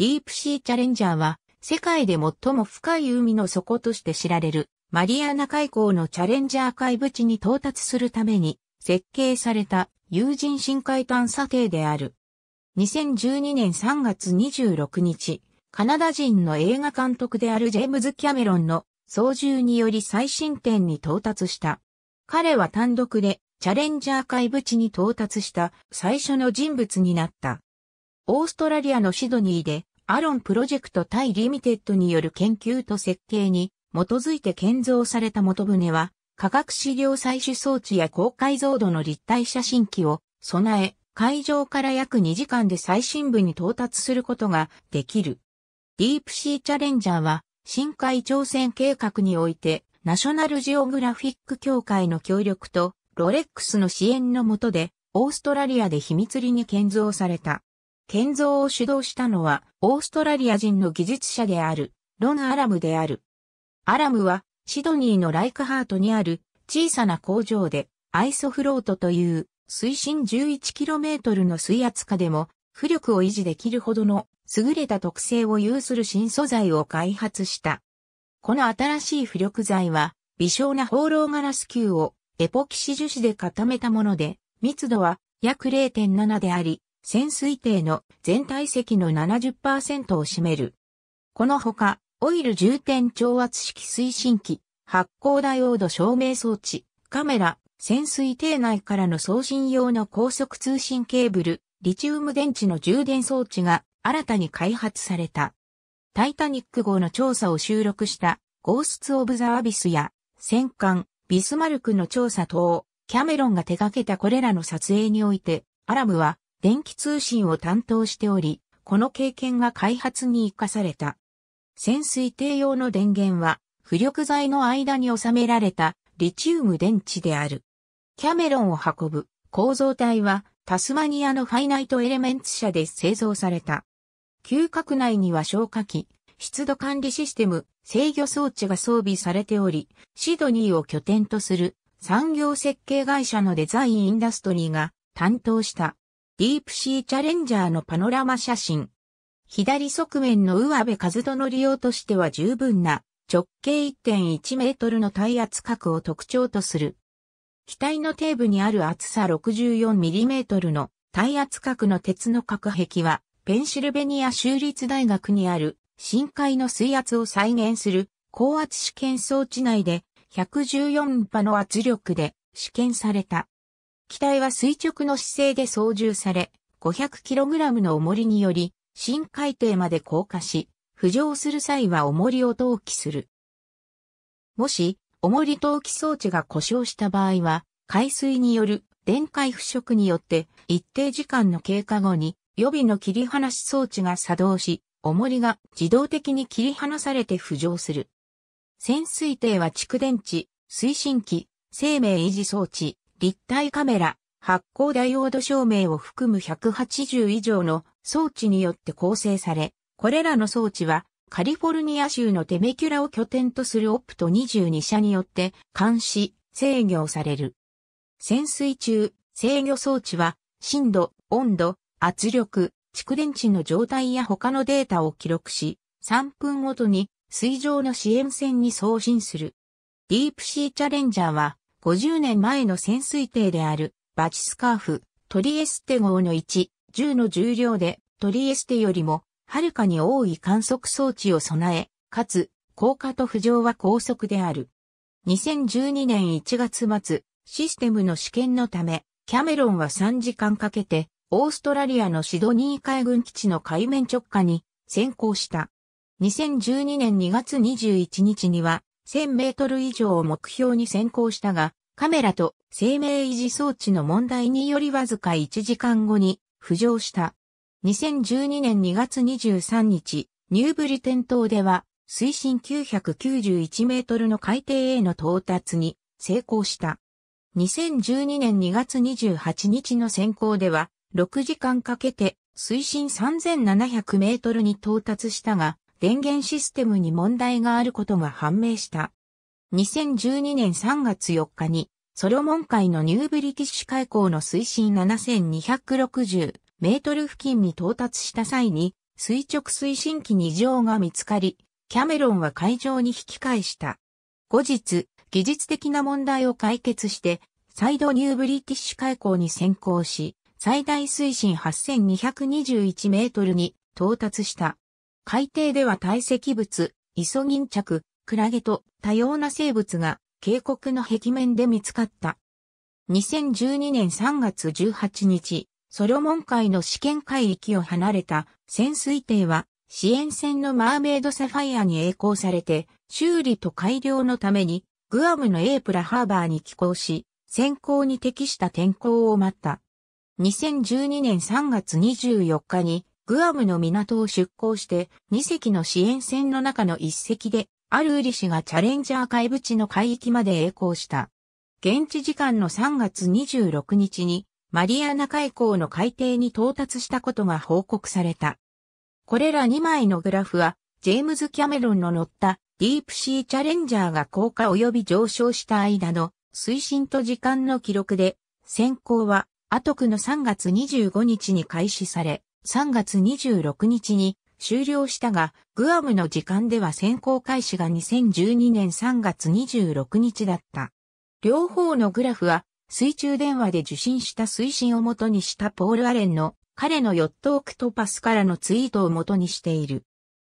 ディープシーチャレンジャーは、世界で最も深い海の底として知られる、マリアナ海溝のチャレンジャー海淵に到達するために、設計された有人深海探査艇である。2012年3月26日、カナダ人の映画監督であるジェームズ・キャメロンの操縦により最新点に到達した。彼は単独でチャレンジャー海淵に到達した最初の人物になった。オーストラリアのシドニーでアロンプロジェクト対リミテッドによる研究と設計に基づいて建造された元船は、化学資料採取装置や高解像度の立体写真機を備え、海上から約2時間で最深部に到達することができる。ディープシーチャレンジャーは、深海挑戦計画において、ナショナルジオグラフィック協会の協力と、ロレックスの支援のもとで、オーストラリアで秘密裏に建造された。建造を主導したのは、オーストラリア人の技術者である、ロン・アラムである。アラムは、シドニーのライクハートにある小さな工場で、アイソフロートという水深 11km の水圧下でも、浮力を維持できるほどの優れた特性を有する新素材を開発した。この新しい浮力材は、微小な放浪ガラス球をエポキシ樹脂で固めたもので、密度は約0.7であり、潜水艇の全体積の70%を占める。このほか、オイル充填調圧式推進機、発光ダイオード照明装置、カメラ、潜水艇内からの送信用の高速通信ケーブル、リチウム電池の充電装置が新たに開発された。タイタニック号の調査を収録したゴーストオブ・ザ・アビスや戦艦ビスマルクの調査等、キャメロンが手掛けたこれらの撮影において、アラムは電気通信を担当しており、この経験が開発に生かされた。潜水艇用の電源は、浮力材の間に収められたリチウム電池である。キャメロンを運ぶ構造体は、タスマニアのファイナイトエレメンツ社で製造された。嗅覚内には消火器、湿度管理システム、制御装置が装備されており、シドニーを拠点とする産業設計会社のデザインインダストリーが担当した。ディープシーチャレンジャーのパノラマ写真。左側面の上部和人の利用としては十分な直径1.1メートルの耐圧角を特徴とする。機体の底部にある厚さ6 4トルの耐圧角の鉄の隔壁はペンシルベニア州立大学にある深海の水圧を再現する高圧試験装置内で114波の圧力で試験された。機体は垂直の姿勢で操縦され、500kg の重りにより、深海底まで降下し、浮上する際は重りを投棄する。もし、重り投棄装置が故障した場合は、海水による電解腐食によって一定時間の経過後に予備の切り離し装置が作動し、重りが自動的に切り離されて浮上する。潜水艇は蓄電池、推進機、生命維持装置、立体カメラ、発光ダイオード照明を含む180以上の装置によって構成され、これらの装置はカリフォルニア州のテメキュラを拠点とするオプト22社によって監視、制御される。潜水中、制御装置は、深度、温度、圧力、蓄電池の状態や他のデータを記録し、3分ごとに水上の支援船に送信する。ディープシーチャレンジャーは、50年前の潜水艇であるバチスカーフ、トリエステ号の1、10の重量でトリエステよりもはるかに多い観測装置を備え、かつ、降下と浮上は高速である。2012年1月末、システムの試験のため、キャメロンは3時間かけて、オーストラリアのシドニー海軍基地の海面直下に先行した。2012年2月21日には、1000メートル以上を目標に先行したが、カメラと生命維持装置の問題によりわずか1時間後に浮上した。2012年2月23日、ニューブリテン島では、水深991メートルの海底への到達に成功した。2012年2月28日の先行では、6時間かけて水深3700メートルに到達したが、電源システムに問題があることが判明した。2012年3月4日に、ソロモン海のニューブリティッシュ海溝の水深7260メートル付近に到達した際に、垂直推進機に異常が見つかり、キャメロンは海上に引き返した。後日、技術的な問題を解決して、再度ニューブリティッシュ海溝に先行し、最大水深8221メートルに到達した。海底では堆積物、イソギンチャク、クラゲと多様な生物が渓谷の壁面で見つかった。2012年3月18日、ソロモン海の試験海域を離れた潜水艇は支援船のマーメイドサファイアに栄光されて修理と改良のためにグアムのエープラハーバーに寄港し、先行に適した天候を待った。2012年3月24日にグアムの港を出港して2隻の支援船の中の1隻で、あるーリ氏がチャレンジャー海地の海域まで栄光した。現地時間の3月26日に、マリアナ海溝の海底に到達したことが報告された。これら2枚のグラフは、ジェームズ・キャメロンの乗ったディープシーチャレンジャーが降下及び上昇した間の水深と時間の記録で、先行は、アトクの3月25日に開始され、3月26日に終了したが、グアムの時間では先行開始が2012年3月26日だった。両方のグラフは、水中電話で受信した推進をもとにしたポール・アレンの彼のヨット・オクトパスからのツイートをもとにしている。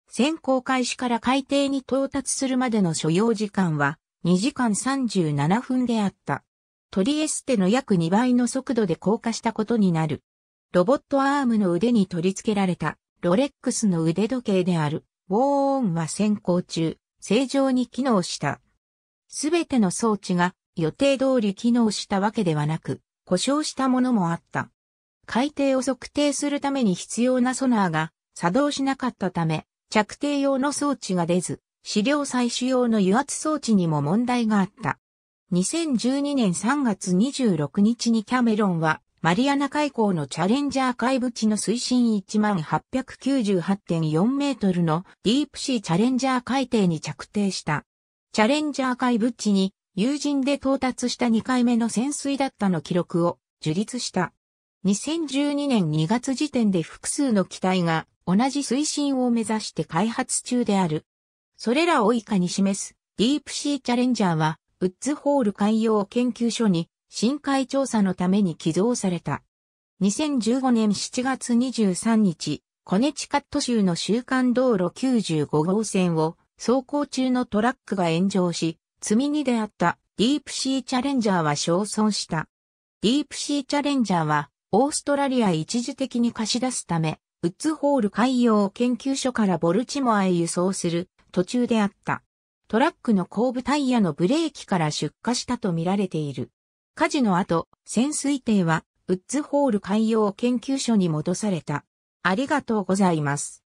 先行開始から海底に到達するまでの所要時間は2時間37分であった。トリエステの約2倍の速度で降下したことになる。ロボットアームの腕に取り付けられたロレックスの腕時計であるウォーオンは先行中、正常に機能した。すべての装置が予定通り機能したわけではなく、故障したものもあった。海底を測定するために必要なソナーが作動しなかったため、着底用の装置が出ず、資料採取用の油圧装置にも問題があった。2012年3月26日にキャメロンはマリアナ海溝のチャレンジャー海部地の水深1898.4メートルのディープシーチャレンジャー海底に着底した。チャレンジャー海部地に友人で到達した2回目の潜水だったの記録を樹立した。2012年2月時点で複数の機体が同じ水深を目指して開発中である。それらを以下に示すディープシーチャレンジャーはウッズホール海洋研究所に深海調査のために寄贈された。2015年7月23日、コネチカット州の週刊道路95号線を走行中のトラックが炎上し、積み荷であったディープシーチャレンジャーは焼損した。ディープシーチャレンジャーはオーストラリア一時的に貸し出すため、ウッズホール海洋研究所からボルチモアへ輸送する途中であった。トラックの後部タイヤのブレーキから出火したとみられている。火事の後、潜水艇は、ウッズホール海洋研究所に戻された。ありがとうございます。